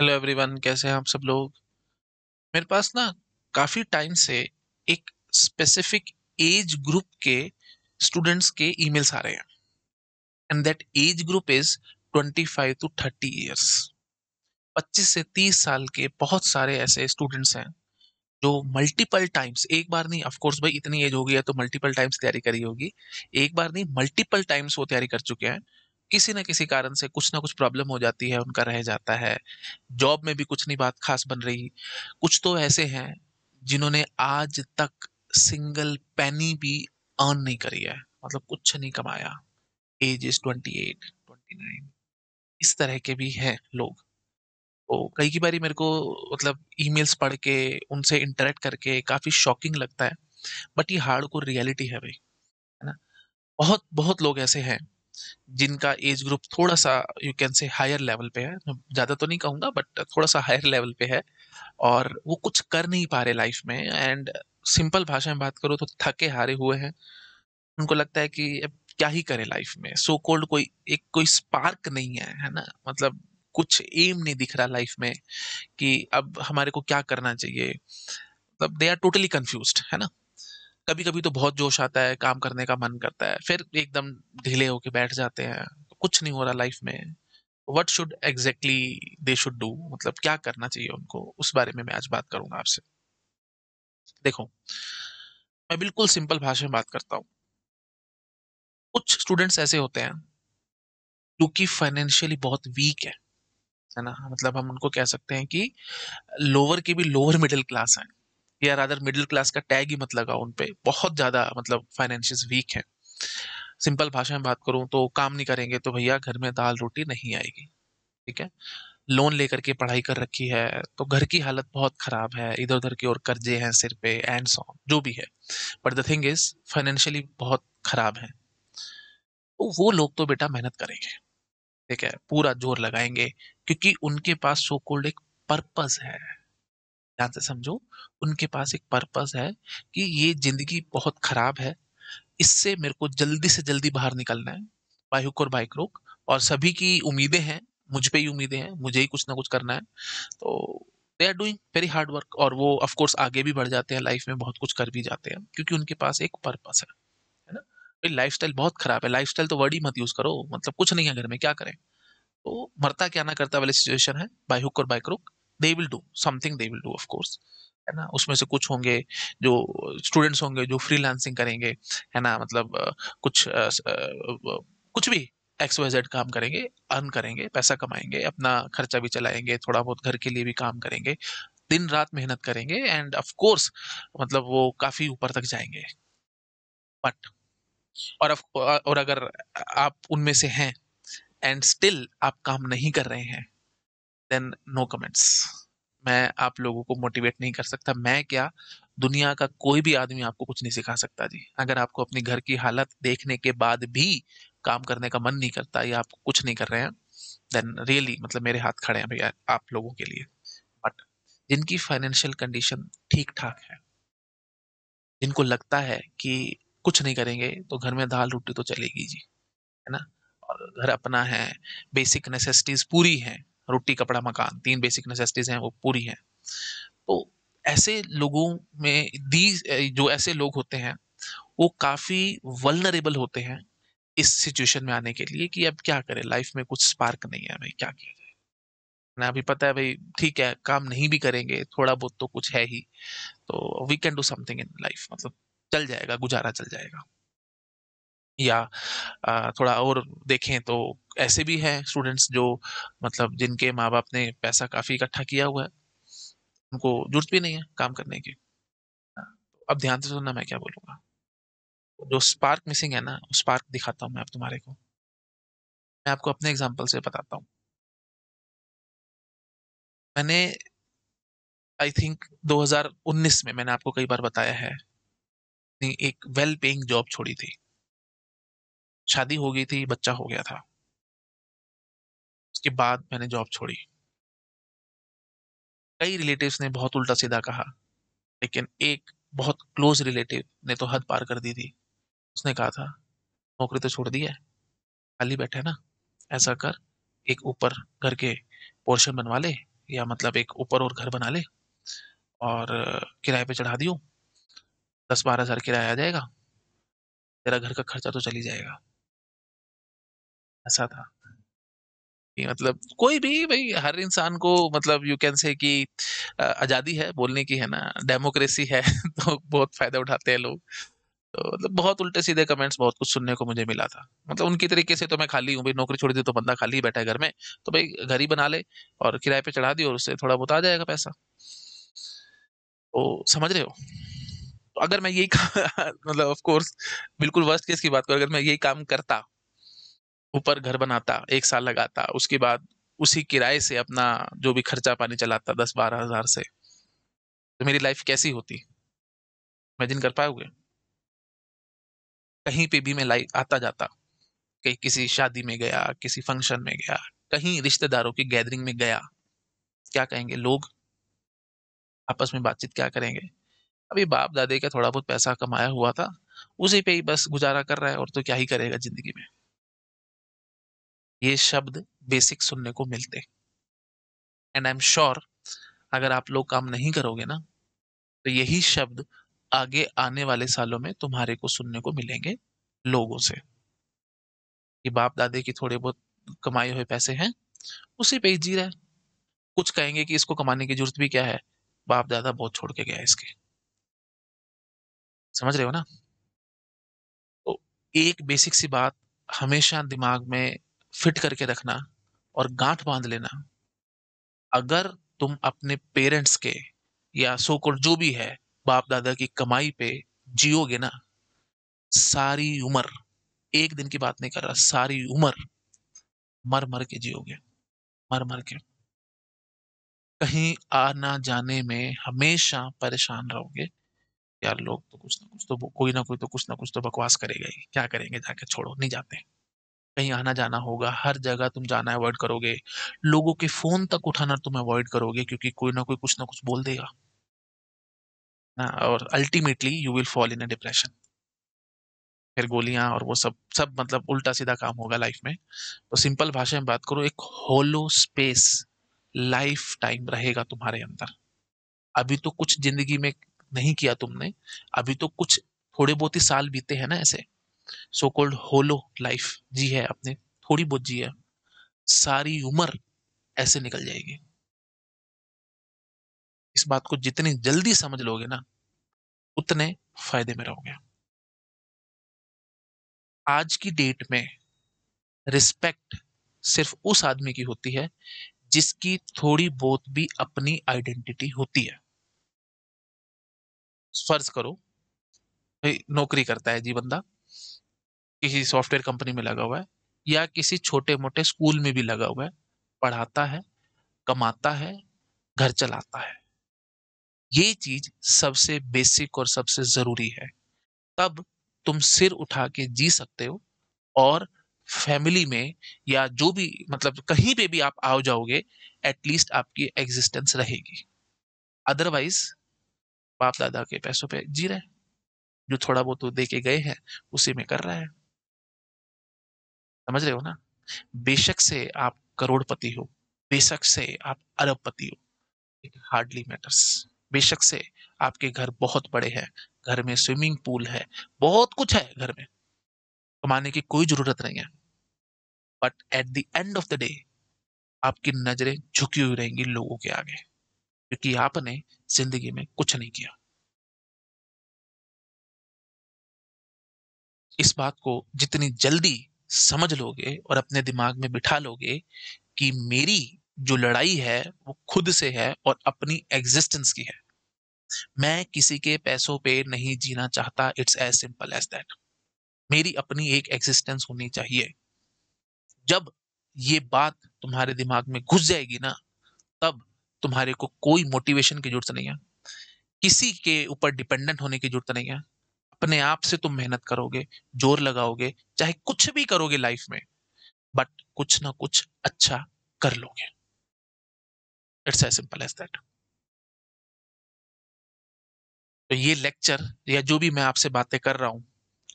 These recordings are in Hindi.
हेलो एवरीवन कैसे हैं आप सब लोग मेरे पास ना काफ़ी टाइम से एक स्पेसिफिक एज ग्रुप के स्टूडेंट्स के ईमेल्स आ रहे हैं and that age group is 25 to 30 years 25 से 30 साल के बहुत सारे ऐसे स्टूडेंट्स हैं जो मल्टीपल टाइम्स एक बार नहीं ऑफ कोर्स भाई इतनी एज हो गई है तो मल्टीपल टाइम्स तैयारी करी होगी एक बार नहीं मल्टीपल टाइम्स वो तैयारी कर चुके हैं किसी न किसी कारण से कुछ ना कुछ प्रॉब्लम हो जाती है उनका रह जाता है जॉब में भी कुछ नहीं बात खास बन रही कुछ तो ऐसे हैं जिन्होंने आज तक सिंगल पैनी भी अर्न नहीं करी है मतलब कुछ नहीं कमाया age is twenty eight twenty nine इस तरह के भी हैं लोग तो कई की बारी मेरे को मतलब ईमेल्स पढ़ के उनसे इंटरेक्ट करके काफ़ी शॉकिंग लगता है बट ये हार्ड को रियलिटी है भाई है ना बहुत बहुत लोग ऐसे हैं जिनका एज ग्रुप थोड़ा सा you can say higher level पे है ज़्यादा तो नहीं कहूँगा बट थोड़ा सा हायर लेवल पे है और वो कुछ कर नहीं पा रहे लाइफ में एंड सिंपल भाषा में बात करो तो थके हारे हुए हैं उनको लगता है कि अब क्या ही करें लाइफ में सो so कोल्ड कोई एक कोई स्पार्क नहीं है है ना मतलब कुछ एम नहीं दिख रहा लाइफ में कि अब हमारे को क्या करना चाहिए मतलब दे आर टोटली कन्फ्यूज है ना कभी कभी तो बहुत जोश आता है काम करने का मन करता है फिर एकदम ढीले होके बैठ जाते हैं कुछ नहीं हो रहा लाइफ में what should exactly they should do मतलब क्या करना चाहिए उनको उस बारे में मैं आज बात करूंगा आपसे देखो मैं बिल्कुल सिंपल भाषा में बात करता हूँ कुछ स्टूडेंट्स ऐसे होते हैं जो कि फाइनेंशियली बहुत वीक है है ना मतलब हम उनको कह सकते हैं कि लोअर के भी लोअर मिडिल क्लास हैं या रादर मिडिल क्लास का टैग ही मत लगाओ उन पे बहुत ज़्यादा मतलब फाइनेंशियल वीक है सिंपल भाषा में बात करूँ तो काम नहीं करेंगे तो भैया घर में दाल रोटी नहीं आएगी ठीक है लोन लेकर के पढ़ाई कर रखी है तो घर की हालत बहुत खराब है इधर उधर की ओर कर्जे हैं सिर पे एंड सॉ जो भी है but the thing is financially बहुत खराब है तो वो लोग तो बेटा मेहनत करेंगे ठीक है पूरा जोर लगाएंगे क्योंकि उनके पास सो कोल्ड एक पर्पज़ है ध्यान से समझो उनके पास एक पर्पस है कि ये जिंदगी बहुत खराब है इससे मेरे को जल्दी से जल्दी बाहर निकलना है बाई हुक और बाइक रोक और सभी की उम्मीदें हैं मुझ पे ही उम्मीदें हैं मुझे ही कुछ ना कुछ करना है तो they are doing very hard work और वो ऑफकोर्स आगे भी बढ़ जाते हैं लाइफ में बहुत कुछ कर भी जाते हैं क्योंकि उनके पास एक पर्पस है है ना भाई लाइफ बहुत खराब है लाइफ तो वर्ड ही मत यूज़ करो मतलब कुछ नहीं है घर में क्या करें तो मरता क्या ना करता वाली सिचुएशन है बाई हुक और by crook they will do something they will do of course है ना उसमें से कुछ होंगे जो स्टूडेंट्स होंगे जो फ्रीलांसिंग करेंगे है ना मतलब कुछ कुछ भी एक्स वाई जेड काम करेंगे अर्न करेंगे पैसा कमाएंगे अपना खर्चा भी चलाएंगे थोड़ा बहुत घर के लिए भी काम करेंगे दिन रात मेहनत करेंगे एंड ऑफ कोर्स मतलब वो काफी ऊपर तक जाएंगे बट और और अगर आप उनमें से हैं एंड स्टिल आप काम नहीं कर रहे हैं देन नो कमेंट्स मैं आप लोगों को मोटिवेट नहीं कर सकता मैं क्या दुनिया का कोई भी आदमी आपको कुछ नहीं सिखा सकता जी अगर आपको अपने घर की हालत देखने के बाद भी काम करने का मन नहीं करता या आप कुछ नहीं कर रहे हैं देन रियली really, मतलब मेरे हाथ खड़े हैं भैया आप लोगों के लिए बट जिनकी फाइनेंशियल कंडीशन ठीक ठाक है जिनको लगता है कि कुछ नहीं करेंगे तो घर में दाल रोटी तो चलेगी जी है ना और घर अपना है बेसिक नेसेसिटीज पूरी हैं रोटी कपड़ा मकान तीन बेसिक नेसेसिटीज हैं वो पूरी हैं तो ऐसे लोगों में दी जो ऐसे लोग होते हैं वो काफ़ी वलनरेबल होते हैं इस सिचुएशन में आने के लिए कि अब क्या करें लाइफ में कुछ स्पार्क नहीं है हमें क्या किया जाए ना अभी पता है भाई ठीक है काम नहीं भी करेंगे थोड़ा बहुत तो कुछ है ही तो we can do something in life मतलब चल जाएगा गुजारा चल जाएगा या थोड़ा और देखें तो ऐसे भी हैं स्टूडेंट्स जो मतलब जिनके माँ बाप ने पैसा काफ़ी इकट्ठा किया हुआ है उनको जरूरत भी नहीं है काम करने की अब ध्यान से सुनना मैं क्या बोलूँगा जो स्पार्क मिसिंग है ना स्पार्क दिखाता हूँ मैं अब तुम्हारे को मैं आपको अपने एग्जाम्पल से बताता हूँ मैंने आई थिंक 2019 में मैंने आपको कई बार बताया है एक वेल पेइंग जॉब छोड़ी थी शादी हो गई थी बच्चा हो गया था उसके बाद मैंने जॉब छोड़ी कई रिलेटिव्स ने बहुत उल्टा सीधा कहा लेकिन एक बहुत क्लोज रिलेटिव ने तो हद पार कर दी थी उसने कहा था नौकरी तो छोड़ दी है खाली बैठे ना ऐसा कर एक ऊपर घर के पोर्शन बनवा ले या मतलब एक ऊपर और घर बना ले और किराए पे चढ़ा दियो दस बारह हज़ार किराया आ जाएगा तेरा घर का खर्चा तो चली जाएगा ऐसा था मतलब कोई भी भाई हर इंसान को मतलब यू कैन से कि आज़ादी है बोलने की है ना डेमोक्रेसी है तो बहुत फ़ायदा उठाते हैं लोग तो मतलब बहुत उल्टे सीधे कमेंट्स बहुत कुछ सुनने को मुझे मिला था मतलब उनकी तरीके से तो मैं खाली हूँ भाई नौकरी छोड़ दी तो बंदा खाली ही बैठा है घर में तो भाई घर ही बना ले और किराए पे चढ़ा दी और उससे थोड़ा बहुत आ जाएगा पैसा तो समझ रहे हो तो अगर मैं यही मतलब ऑफ कोर्स बिल्कुल वर्स्ट केस की बात करूँ अगर मैं यही काम करता ऊपर घर बनाता एक साल लगाता उसके बाद उसी किराए से अपना जो भी खर्चा पानी चलाता दस बारह हजार से तो मेरी लाइफ कैसी होती इमेजिन कर पाओगे कहीं पे भी मैं लाइफ आता जाता कहीं किसी शादी में गया किसी फंक्शन में गया कहीं रिश्तेदारों की गैदरिंग में गया क्या कहेंगे लोग आपस में बातचीत क्या करेंगे अभी बाप दादे का थोड़ा बहुत पैसा कमाया हुआ था उसी पे ही बस गुजारा कर रहा है और तो क्या ही करेगा जिंदगी में ये शब्द बेसिक सुनने को मिलते एंड आई एम श्योर अगर आप लोग काम नहीं करोगे ना तो यही शब्द आगे आने वाले सालों में तुम्हारे को सुनने को मिलेंगे लोगों से कि बाप दादे की थोड़े बहुत कमाए हुए पैसे हैं उसी पे ही जी रहा है कुछ कहेंगे कि इसको कमाने की जरूरत भी क्या है बाप दादा बहुत छोड़ के गया इसके समझ रहे हो ना तो एक बेसिक सी बात हमेशा दिमाग में फिट करके रखना और गांठ बांध लेना अगर तुम अपने पेरेंट्स के या सोकोट जो भी है बाप दादा की कमाई पे जियोगे ना सारी उम्र एक दिन की बात नहीं कर रहा सारी उम्र मर मर के जियोगे मर मर के कहीं आना जाने में हमेशा परेशान रहोगे यार लोग तो कुछ ना कुछ तो कोई ना कोई तो कुछ ना कुछ तो बकवास करेगा ही क्या करेंगे जाके छोड़ो नहीं जाते कहीं आना जाना होगा हर जगह तुम जाना अवॉइड करोगे लोगों के फोन तक उठाना तुम अवॉइड करोगे क्योंकि कोई ना कोई कुछ ना कुछ बोल देगा ना और ultimately you will fall in a depression फिर गोलियां और वो सब सब मतलब उल्टा सीधा काम होगा लाइफ में तो सिंपल भाषा में बात करो एक होलो स्पेस लाइफ टाइम रहेगा तुम्हारे अंदर अभी तो कुछ जिंदगी में नहीं किया तुमने अभी तो कुछ थोड़े बहुत ही साल बीते हैं ना ऐसे सो कॉल्ड होलो लाइफ जी है आपने थोड़ी बहुत जी है सारी उम्र ऐसे निकल जाएगी इस बात को जितनी जल्दी समझ लोगे ना उतने फायदे में रहोगे आज की डेट में रिस्पेक्ट सिर्फ उस आदमी की होती है जिसकी थोड़ी बहुत भी अपनी आइडेंटिटी होती है फर्ज करो भाई नौकरी करता है जी बंदा किसी सॉफ्टवेयर कंपनी में लगा हुआ है या किसी छोटे मोटे स्कूल में भी लगा हुआ है पढ़ाता है कमाता है घर चलाता है ये चीज सबसे बेसिक और सबसे जरूरी है तब तुम सिर उठा के जी सकते हो और फैमिली में या जो भी मतलब कहीं पे भी आप आओ जाओगे एटलीस्ट आपकी एग्जिस्टेंस रहेगी अदरवाइज बाप दादा के पैसों पे जी रहे जो थोड़ा बहुत तो दे के गए हैं उसी में कर रहा है समझ रहे हो ना बेशक से आप करोड़पति हो बेशक से आप अरबपति हो इट हार्डली मैटर्स बेशक से आपके घर बहुत बड़े हैं घर में स्विमिंग पूल है बहुत कुछ है घर में कमाने की कोई जरूरत नहीं है but at the end of the day आपकी नजरें झुकी हुई रहेंगी लोगों के आगे क्योंकि आपने जिंदगी में कुछ नहीं किया इस बात को जितनी जल्दी समझ लोगे और अपने दिमाग में बिठा लोगे कि मेरी जो लड़ाई है वो खुद से है और अपनी एग्जिस्टेंस की है मैं किसी के पैसों पे नहीं जीना चाहता it's as simple as that मेरी अपनी एक एग्जिस्टेंस होनी चाहिए जब ये बात तुम्हारे दिमाग में घुस जाएगी ना तब तुम्हारे को कोई मोटिवेशन की जरूरत नहीं है किसी के ऊपर डिपेंडेंट होने की जरूरत नहीं है अपने आप से तुम मेहनत करोगे जोर लगाओगे चाहे कुछ भी करोगे लाइफ में बट कुछ ना कुछ अच्छा कर लोगे it's as simple as that तो ये लेक्चर या जो भी मैं आपसे बातें कर रहा हूं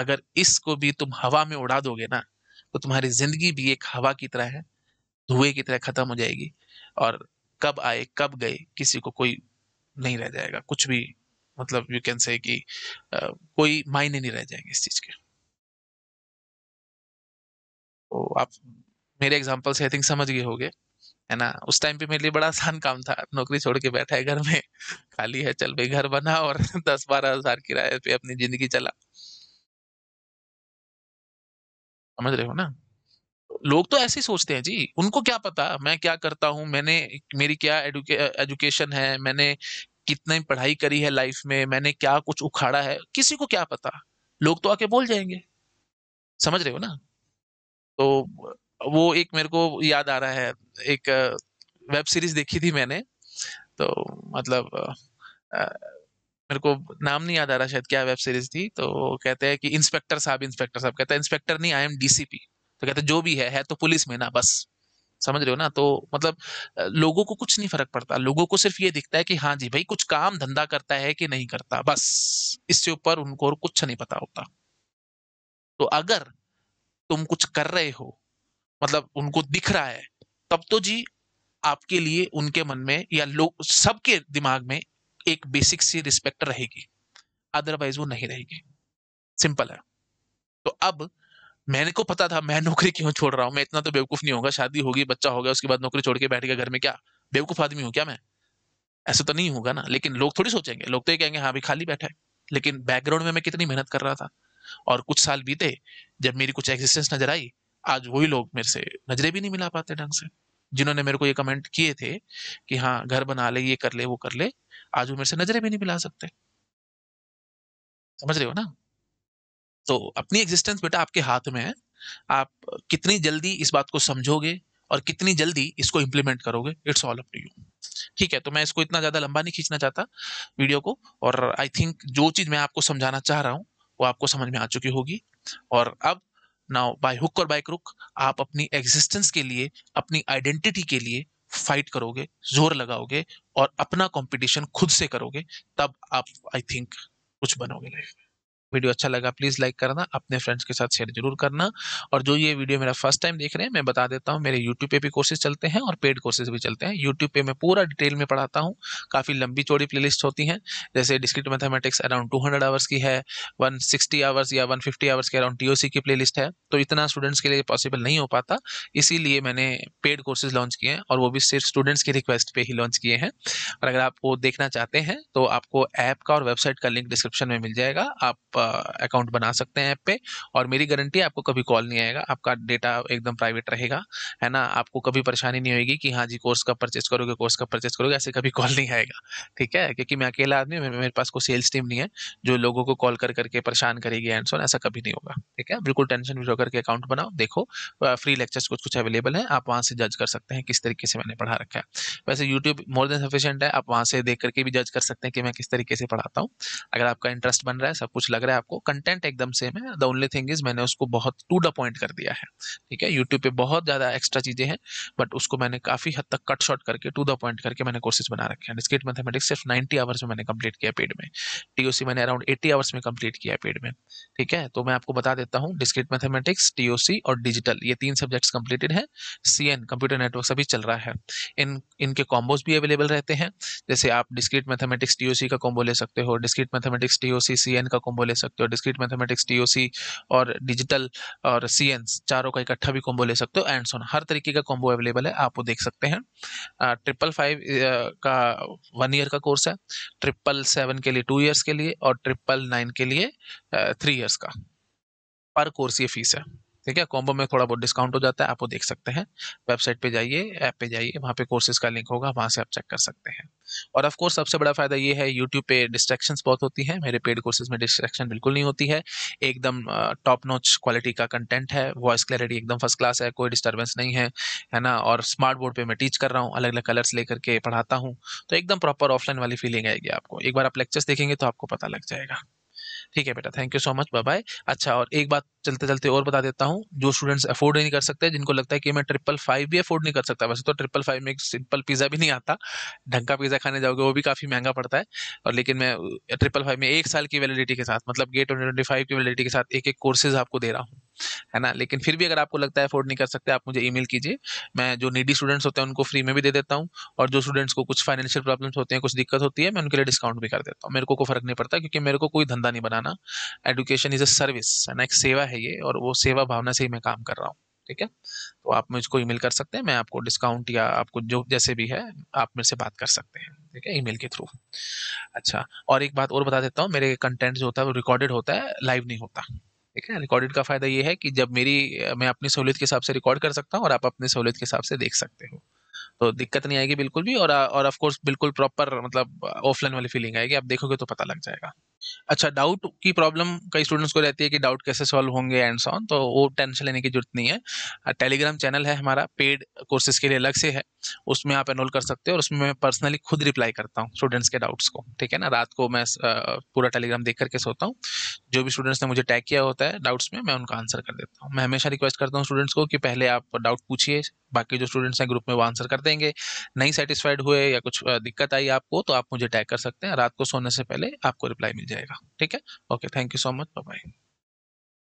अगर इसको भी तुम हवा में उड़ा दोगे ना तो तुम्हारी जिंदगी भी एक हवा की तरह है धुएं की तरह खत्म हो जाएगी और कब आए कब गए किसी को कोई नहीं रह जाएगा कुछ भी मतलब यू कैन से कि कोई मायने नहीं रह जाएंगे इस चीज़ के तो आप मेरे एग्जांपल से आई थिंक समझ गए होगे है ना उस टाइम पे मेरे लिए बड़ा आसान काम था नौकरी छोड़ के बैठा है घर में खाली है चल भाई घर बना और दस बारह हजार किराए पे अपनी जिंदगी चला समझ रहे हो ना लोग तो ऐसे ही सोचते हैं जी उनको क्या पता मैं क्या करता हूँ मैंने मेरी क्या एजुके, एजुकेशन है मैंने कितना ही पढ़ाई करी है लाइफ में मैंने क्या कुछ उखाड़ा है किसी को क्या पता लोग तो आके बोल जाएंगे समझ रहे हो ना तो वो एक मेरे को याद आ रहा है एक वेब सीरीज देखी थी मैंने तो मतलब आ, मेरे को नाम नहीं याद आ रहा शायद क्या वेब सीरीज थी तो कहते हैं कि इंस्पेक्टर साहब इंस्पेक्टर साहब कहता है इंस्पेक्टर नहीं आई एम डीसीपी तो कहते जो भी है है तो पुलिस में ना बस समझ रहे हो ना तो मतलब लोगों को कुछ नहीं फर्क पड़ता लोगों को सिर्फ ये दिखता है कि हाँ जी भाई कुछ काम धंधा करता है कि नहीं करता बस इससे ऊपर उनको और कुछ नहीं पता होता तो अगर तुम कुछ कर रहे हो मतलब उनको दिख रहा है तब तो जी आपके लिए उनके मन में या लोग सबके दिमाग में एक बेसिक सी रिस्पेक्ट रहेगी अदरवाइज वो नहीं रहेगी सिंपल है तो अब मैंने को पता था मैं नौकरी क्यों छोड़ रहा हूँ मैं इतना तो बेवकूफ नहीं होगा शादी होगी बच्चा होगा उसके बाद नौकरी छोड़ के बैठ गया घर में क्या बेवकूफ आदमी हूँ क्या मैं ऐसा तो नहीं होगा ना लेकिन लोग थोड़ी सोचेंगे लोग तो ये कहेंगे हाँ भी खाली बैठा है लेकिन बैकग्राउंड में मैं कितनी मेहनत कर रहा था और कुछ साल बीते जब मेरी कुछ एग्जिस्टेंस नजर आई आज वही लोग मेरे से नजरे भी नहीं मिला पाते ढंग से जिन्होंने मेरे को ये कमेंट किए थे कि हाँ घर बना ले ये कर ले वो कर ले आज वो मेरे से नजरे भी नहीं मिला सकते समझ रहे हो ना तो अपनी एग्जिस्टेंस बेटा आपके हाथ में है आप कितनी जल्दी इस बात को समझोगे और कितनी जल्दी इसको इम्प्लीमेंट करोगे it's all up to you ठीक है तो मैं इसको इतना ज़्यादा लंबा नहीं खींचना चाहता वीडियो को और आई थिंक जो चीज़ मैं आपको समझाना चाह रहा हूँ वो आपको समझ में आ चुकी होगी और अब नाउ बाय हुक और बाय क्रुक आप अपनी एग्जिस्टेंस के लिए अपनी आइडेंटिटी के लिए फाइट करोगे जोर लगाओगे और अपना कंपटीशन खुद से करोगे तब आप आई थिंक कुछ बनोगे लाइफ में वीडियो अच्छा लगा प्लीज़ लाइक करना अपने फ्रेंड्स के साथ शेयर जरूर करना और जो ये वीडियो मेरा फर्स्ट टाइम देख रहे हैं मैं बता देता हूँ मेरे यूट्यूब पे भी कोर्सेज चलते हैं और पेड कोर्सेज भी चलते हैं यूट्यूब पे मैं पूरा डिटेल में पढ़ाता हूँ काफ़ी लंबी चौड़ी प्ले होती हैं जैसे discrete mathematics around two hundred hours की है वन सिक्सटी आवर्स या वन फिफ्टी आवर्स के अराउंड टी की प्ले है तो इतना स्टूडेंट्स के लिए पॉसिबल नहीं हो पाता इसीलिए मैंने पेड कोर्सेज लॉन्च किए हैं और वो भी सिर्फ स्टूडेंट्स की रिक्वेस्ट पर ही लॉन्च किए हैं और अगर आप वो देखना चाहते हैं तो आपको ऐप का और वेबसाइट का लिंक डिस्क्रिप्शन में मिल जाएगा आप अकाउंट बना सकते हैं ऐप पे और मेरी गारंटी आपको कभी कॉल नहीं आएगा आपका डेटा एकदम प्राइवेट रहेगा है ना आपको कभी परेशानी नहीं होगी कि हाँ जी कोर्स का परचेज करोगे कोर्स का परचेज करोगे ऐसे कभी कॉल नहीं आएगा ठीक है क्योंकि मैं अकेला आदमी हूँ मेरे पास कोई सेल्स टीम नहीं है जो लोगों को कॉल कर करके परेशान करेगी एंड सोन ऐसा कभी नहीं होगा ठीक है बिल्कुल टेंशन भी होकर के अकाउंट बनाओ देखो फ्री लेक्चर्स कुछ कुछ अवेलेबल है आप वहाँ से जज कर सकते हैं किस तरीके से मैंने पढ़ा रखा है वैसे यूट्यूब मोर देन सफिशियंट है आप वहाँ से देख करके भी जज कर सकते हैं कि मैं किस तरीके से पढ़ाता हूँ अगर आपका इंटरेस्ट बन रहा है सब कुछ लग रहा है है आपको कंटेंट एकदम सेम है द ओनली थिंग इज मैंने उसको बहुत टू द पॉइंट कर दिया है ठीक है यूट्यूब पे बहुत ज़्यादा एक्स्ट्रा चीज़ें हैं बट उसको मैंने काफ़ी हद तक कट शॉर्ट करके टू द पॉइंट करके मैंने कोर्सेज बना रखे हैं डिस्क्रीट मैथमेटिक्स सिर्फ नाइन्टी आवर्स में मैंने कंप्लीट किया पेड में टीओसी मैंने अराउंड एट्टी आवर्स में कंप्लीट किया पेड में ठीक है तो मैं आपको बता देता हूँ डिस्क्रिट मैथमेटिक्स टीओसी और डिजिटल ये तीन सब्जेक्ट्स कंप्लीटेड है सी कंप्यूटर नेटवर्क अभी चल रहा है इन इनके कॉम्बोज भी अवेलेबल रहते हैं जैसे आप डिस्क्रिट मैथमेटिक्स टीओसी का कॉम्बो ले सकते हो discrete mathematics TOC C N का कॉम्बो ले सकते हो डिस्क्रीट मैथमेटिक्स टीओसी और डिजिटल और सी चारों का इकट्ठा भी कॉम्बो ले सकते हो एंड सोन हर तरीके का कॉम्बो अवेलेबल है आप वो देख सकते हैं ट्रिपल फाइव का वन ईयर का कोर्स है ट्रिपल सेवन के लिए टू ईयर्स के लिए और ट्रिपल नाइन के लिए थ्री ईयर्स का पर कोर्स ये फीस है ठीक है कॉम्बो में थोड़ा बहुत डिस्काउंट हो जाता है आप वो देख सकते हैं वेबसाइट पे जाइए ऐप पे जाइए वहाँ पे कोर्सेज का लिंक होगा वहाँ से आप चेक कर सकते हैं और ऑफ कोर्स सबसे बड़ा फायदा ये है यूट्यूब पे डिस्ट्रेक्शन बहुत होती हैं मेरे पेड कोर्सेज में डिस्ट्रेक्शन बिल्कुल नहीं होती है एकदम टॉप नोच क्वालिटी का कंटेंट है वॉइस क्लैरिटी एकदम फर्स्ट क्लास है कोई डिस्टर्बेंस नहीं है है ना और स्मार्ट बोर्ड पर मैं टीच कर रहा हूँ अलग अलग कलर्स लेकर के पढ़ाता हूँ तो एकदम प्रॉपर ऑफलाइन वाली फीलिंग आएगी आपको एक बार आप लेक्चर्स देखेंगे तो आपको पता लग जाएगा ठीक है बेटा thank you so much bye bye अच्छा और एक बात चलते चलते और बता देता हूँ जो स्टूडेंट्स अफोर्ड नहीं कर सकते जिनको लगता है कि मैं ट्रिपल फाइव भी अफोर्ड नहीं कर सकता वैसे तो ट्रिपल फाइव में एक सिंपल पिज़्ज़ा भी नहीं आता ढंग का पिज़्ज़ा खाने जाओगे वो भी काफ़ी महंगा पड़ता है और लेकिन मैं ट्रिपल फाइव में एक साल की वैलिडिटी के साथ मतलब गेट ट्वेंटी की वैलिडिटी के साथ एक एक कोर्सेज आपको दे रहा हूँ है ना लेकिन फिर भी अगर आपको लगता है अफोर्ड नहीं कर सकते आप मुझे ईमेल कीजिए मैं जो नीडी स्टूडेंट्स होते हैं उनको फ्री में भी दे देता हूँ और जो स्टूडेंट्स को कुछ फाइनेंशियल प्रॉब्लम्स होते हैं कुछ दिक्कत होती है मैं उनके लिए डिस्काउंट भी कर देता हूँ मेरे को कोई फर्क नहीं पड़ता क्योंकि मेरे को कोई धंधा नहीं बनाना एडुकेशन इज़ अ सर्विस है ना एक सेवा है ये और वो सेवा भावना से ही मैं काम कर रहा हूँ ठीक है तो आप मुझको ईमेल कर सकते हैं मैं आपको डिस्काउंट या आपको जो जैसे भी है आप मेरे से बात कर सकते हैं ठीक है ईमेल के थ्रू अच्छा और एक बात और बता देता हूँ मेरे कंटेंट जो होता है वो रिकॉर्डेड होता है लाइव नहीं होता ठीक है रिकॉर्डेड का फ़ायदा ये है कि जब मेरी मैं अपनी सहूलियत के हिसाब से रिकॉर्ड कर सकता हूँ और आप अपनी सहूलियत के हिसाब से देख सकते हो तो दिक्कत नहीं आएगी बिल्कुल भी और और ऑफ कोर्स बिल्कुल प्रॉपर मतलब ऑफलाइन वाली फीलिंग आएगी आप देखोगे तो पता लग जाएगा अच्छा डाउट की प्रॉब्लम कई स्टूडेंट्स को रहती है कि डाउट कैसे सॉल्व होंगे एंड सॉन तो वो टेंशन लेने की जरूरत नहीं है टेलीग्राम चैनल है हमारा पेड कोर्सेज के लिए अलग से है उसमें आप एनरोल कर सकते हो और उसमें मैं पर्सनली खुद रिप्लाई करता हूँ स्टूडेंट्स के डाउट्स को ठीक है ना रात को मैं पूरा टेलीग्राम देख करके सोता हूँ जो भी स्टूडेंट्स ने मुझे टैग किया होता है डाउट्स में मैं उनका आंसर कर देता हूँ मैं हमेशा रिक्वेस्ट करता हूँ स्टूडेंट्स को कि पहले आप डाउट पूछिए बाकी जो स्टूडेंट्स हैं ग्रुप में वो आंसर आंसर कर देंगे नहीं सेटिस्फाइड हुए या कुछ दिक्कत आई आपको तो आप मुझे टैग कर सकते हैं रात को सोने से पहले आपको रिप्लाई मिल जाएगा ठीक है okay thank you so much bye